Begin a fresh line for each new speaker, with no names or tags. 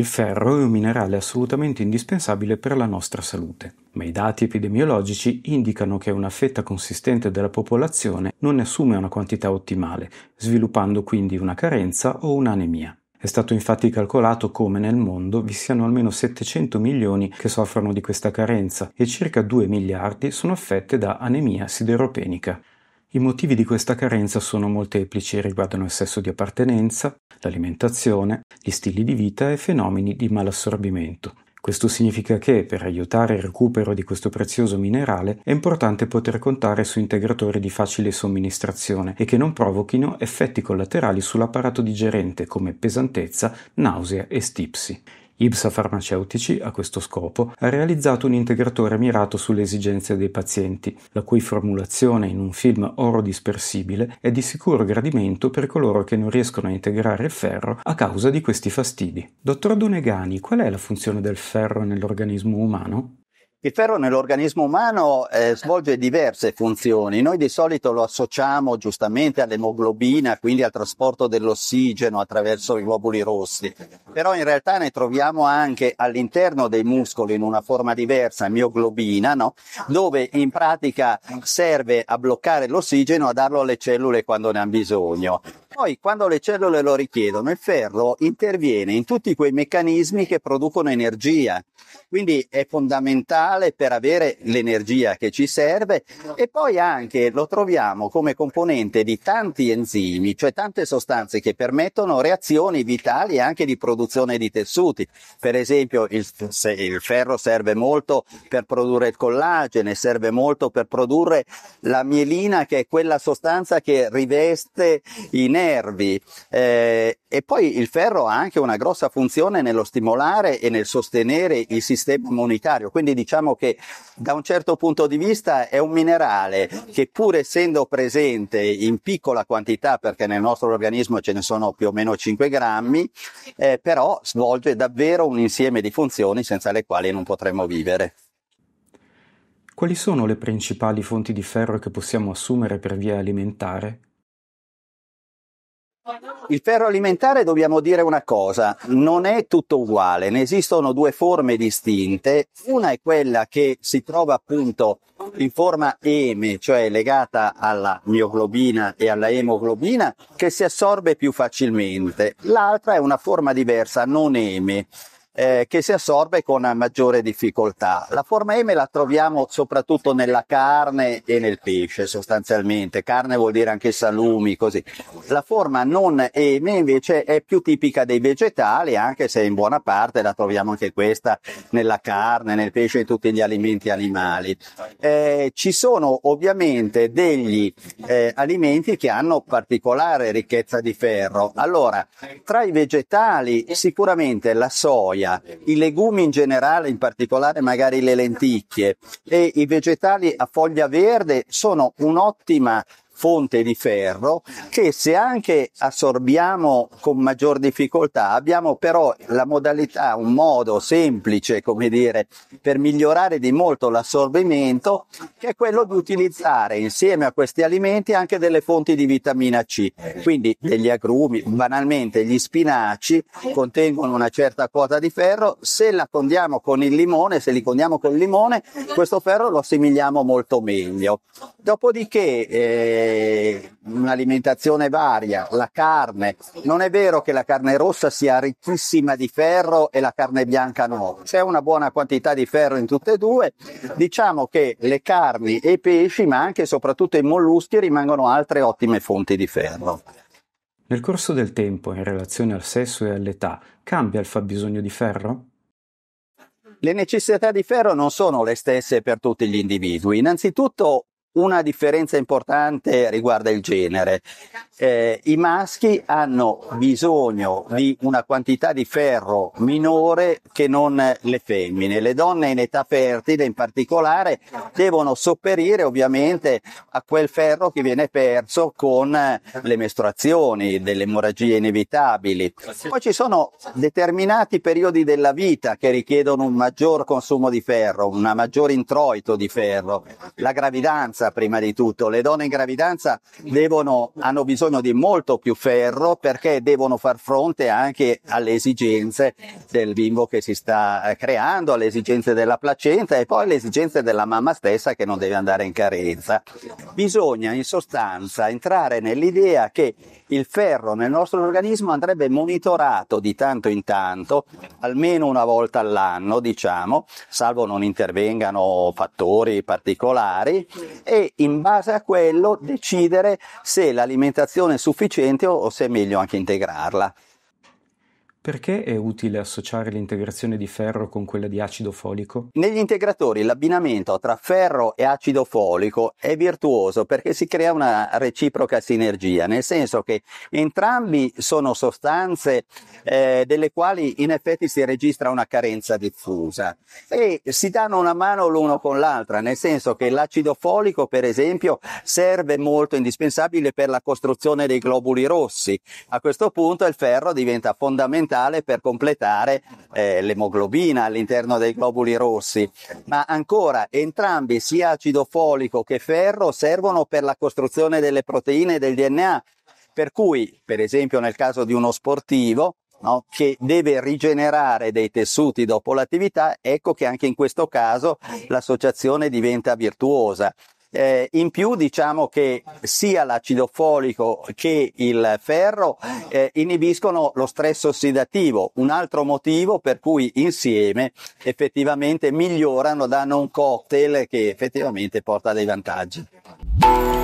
Il ferro è un minerale assolutamente indispensabile per la nostra salute, ma i dati epidemiologici indicano che una fetta consistente della popolazione non ne assume una quantità ottimale, sviluppando quindi una carenza o un'anemia. È stato infatti calcolato come nel mondo vi siano almeno 700 milioni che soffrono di questa carenza e circa 2 miliardi sono affette da anemia sideropenica. I motivi di questa carenza sono molteplici e riguardano il sesso di appartenenza, l'alimentazione, gli stili di vita e fenomeni di malassorbimento. Questo significa che, per aiutare il recupero di questo prezioso minerale, è importante poter contare su integratori di facile somministrazione e che non provochino effetti collaterali sull'apparato digerente come pesantezza, nausea e stipsi. IBSA Farmaceutici, a questo scopo, ha realizzato un integratore mirato sulle esigenze dei pazienti, la cui formulazione in un film oro dispersibile è di sicuro gradimento per coloro che non riescono a integrare il ferro a causa di questi fastidi. Dottor Donegani, qual è la funzione del ferro nell'organismo umano?
Il ferro nell'organismo umano eh, svolge diverse funzioni. Noi di solito lo associamo giustamente all'emoglobina, quindi al trasporto dell'ossigeno attraverso i globuli rossi, però in realtà ne troviamo anche all'interno dei muscoli in una forma diversa, mioglobina, no? dove in pratica serve a bloccare l'ossigeno, a darlo alle cellule quando ne hanno bisogno. Poi quando le cellule lo richiedono, il ferro interviene in tutti quei meccanismi che producono energia, quindi è fondamentale per avere l'energia che ci serve e poi anche lo troviamo come componente di tanti enzimi, cioè tante sostanze che permettono reazioni vitali e anche di produzione di tessuti. Per esempio il, il ferro serve molto per produrre il collagene, serve molto per produrre la mielina che è quella sostanza che riveste i nervi nervi. Eh, e poi il ferro ha anche una grossa funzione nello stimolare e nel sostenere il sistema immunitario, quindi diciamo che da un certo punto di vista è un minerale che pur essendo presente in piccola quantità, perché nel nostro organismo ce ne sono più o meno 5 grammi, eh, però svolge davvero un insieme di funzioni senza le quali non potremmo vivere.
Quali sono le principali fonti di ferro che possiamo assumere per via alimentare?
Il ferro alimentare dobbiamo dire una cosa, non è tutto uguale, ne esistono due forme distinte, una è quella che si trova appunto in forma eme, cioè legata alla mioglobina e alla emoglobina, che si assorbe più facilmente, l'altra è una forma diversa, non eme, eh, che si assorbe con maggiore difficoltà. La forma M la troviamo soprattutto nella carne e nel pesce sostanzialmente, carne vuol dire anche salumi, così. La forma non M invece è più tipica dei vegetali, anche se in buona parte la troviamo anche questa nella carne, nel pesce e in tutti gli alimenti animali. Eh, ci sono ovviamente degli eh, alimenti che hanno particolare ricchezza di ferro. Allora, tra i vegetali sicuramente la soia, aria, i legumi in generale, in particolare magari le lenticchie e i vegetali a foglia verde sono un'ottima fonte di ferro che se anche assorbiamo con maggior difficoltà abbiamo però la modalità, un modo semplice come dire per migliorare di molto l'assorbimento che è quello di utilizzare insieme a questi alimenti anche delle fonti di vitamina C quindi degli agrumi, banalmente gli spinaci contengono una certa quota di ferro se la condiamo con il limone, se li condiamo con il limone questo ferro lo assimiliamo molto meglio dopodiché eh, un'alimentazione varia, la carne. Non è vero che la carne rossa sia ricchissima di ferro e la carne bianca no. C'è una buona quantità di ferro in tutte e due. Diciamo che le carni e i pesci, ma anche e soprattutto i molluschi, rimangono altre ottime fonti di ferro.
Nel corso del tempo, in relazione al sesso e all'età, cambia il fabbisogno di ferro?
le necessità di ferro non sono le stesse per tutti gli individui. Innanzitutto una differenza importante riguarda il genere. Eh, I maschi hanno bisogno di una quantità di ferro minore che non le femmine. Le donne in età fertile in particolare devono sopperire ovviamente a quel ferro che viene perso con le mestruazioni, delle emorragie inevitabili. Poi ci sono determinati periodi della vita che richiedono un maggior consumo di ferro, un maggior introito di ferro, la gravidanza gravidanza prima di tutto. Le donne in gravidanza devono, hanno bisogno di molto più ferro perché devono far fronte anche alle esigenze del bimbo che si sta eh, creando, alle esigenze della placenta e poi alle esigenze della mamma stessa che non deve andare in carenza. Bisogna in sostanza entrare nell'idea che il ferro nel nostro organismo andrebbe monitorato di tanto in tanto, almeno una volta all'anno, diciamo, salvo non intervengano fattori particolari, e in base a quello decidere se l'alimentazione è sufficiente o, o se è meglio anche integrarla.
Perché è utile associare l'integrazione di ferro con quella di acido folico?
Negli integratori l'abbinamento tra ferro e acido folico è virtuoso perché si crea una reciproca sinergia, nel senso che entrambi sono sostanze eh, delle quali in effetti si registra una carenza diffusa e si danno una mano l'uno con l'altra, nel senso che l'acido folico per esempio serve molto indispensabile per la costruzione dei globuli rossi. A questo punto il ferro diventa fondamentale fondamentale per completare eh, l'emoglobina all'interno dei globuli rossi. Ma ancora, entrambi, sia acido folico che ferro, servono per la costruzione delle proteine e del DNA. Per cui, per esempio, nel caso di uno sportivo, No? che deve rigenerare dei tessuti dopo l'attività, ecco che anche in questo caso l'associazione diventa virtuosa. Eh, in più diciamo che sia l'acido folico che il ferro eh, inibiscono lo stress ossidativo, un altro motivo per cui insieme effettivamente migliorano, danno un cocktail che effettivamente porta dei vantaggi.